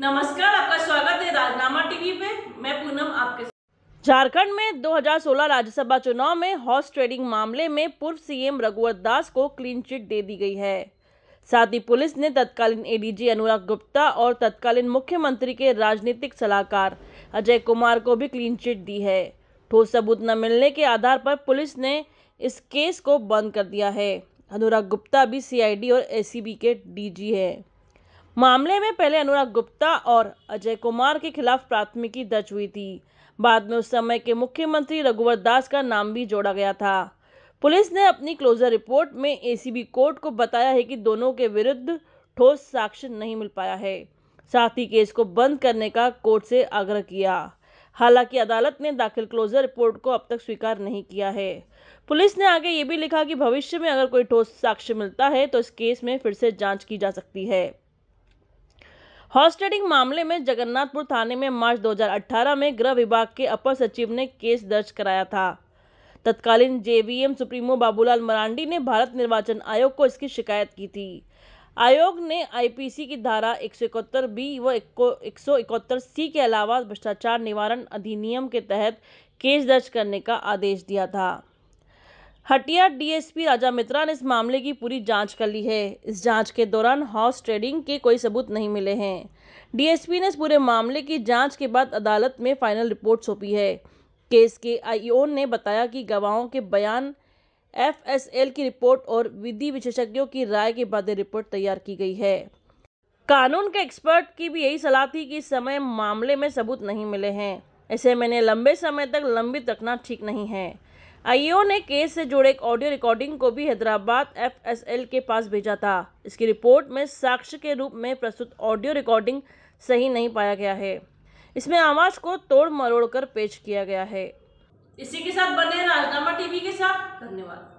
नमस्कार आपका स्वागत है राजनामा टीवी पे मैं पूनम आपके झारखंड में 2016 राज्यसभा चुनाव में हॉर्स ट्रेडिंग मामले में पूर्व सीएम रघुवर दास को क्लीन चिट दे दी गई है साथ ही पुलिस ने तत्कालीन एडीजी अनुराग गुप्ता और तत्कालीन मुख्यमंत्री के राजनीतिक सलाहकार अजय कुमार को भी क्लीन चिट दी है ठोस सबूत न मिलने के आधार पर पुलिस ने इस केस को बंद कर दिया है अनुराग गुप्ता भी सीआईडी और एसीबी के डीजी है मामले में पहले अनुराग गुप्ता और अजय कुमार के खिलाफ प्राथमिकी दर्ज हुई थी बाद में उस समय के मुख्यमंत्री रघुवर दास का नाम भी जोड़ा गया था पुलिस ने अपनी क्लोजर रिपोर्ट में एसीबी कोर्ट को बताया है कि दोनों के विरुद्ध ठोस साक्ष्य नहीं मिल पाया है साथ ही केस को बंद करने का कोर्ट से आग्रह किया हालांकि अदालत ने दाखिल क्लोजर रिपोर्ट को अब तक स्वीकार नहीं किया है पुलिस ने आगे ये भी लिखा कि भविष्य में अगर कोई ठोस साक्ष्य मिलता है तो इस केस में फिर से जांच की जा सकती है हॉस्टेडिंग मामले में जगन्नाथपुर थाने में मार्च 2018 में गृह विभाग के अपर सचिव ने केस दर्ज कराया था तत्कालीन जेवीएम सुप्रीमो बाबूलाल मरांडी ने भारत निर्वाचन आयोग को इसकी शिकायत की थी आयोग ने आईपीसी की धारा एक बी व एक सी के अलावा भ्रष्टाचार निवारण अधिनियम के तहत केस दर्ज करने का आदेश दिया था हटिया डीएसपी राजा मित्रा ने इस मामले की पूरी जांच कर ली है इस जांच के दौरान हाउस ट्रेडिंग के कोई सबूत नहीं मिले हैं डीएसपी ने इस पूरे मामले की जांच के बाद अदालत में फाइनल रिपोर्ट सौंपी है केस के आईओ ने बताया कि गवाहों के बयान एफएसएल की रिपोर्ट और विधि विशेषज्ञों की राय के बाद रिपोर्ट तैयार की गई है कानून के एक्सपर्ट की भी यही सलाह थी कि इस समय मामले में सबूत नहीं मिले हैं ऐसे मैंने लंबे समय तक लंबित रखना ठीक नहीं है आईओ ने केस से जुड़े एक ऑडियो रिकॉर्डिंग को भी हैदराबाद एफएसएल के पास भेजा था इसकी रिपोर्ट में साक्ष्य के रूप में प्रस्तुत ऑडियो रिकॉर्डिंग सही नहीं पाया गया है इसमें आवाज़ को तोड़ मरोड़ कर पेश किया गया है इसी के साथ बने राजनामा टीवी के साथ धन्यवाद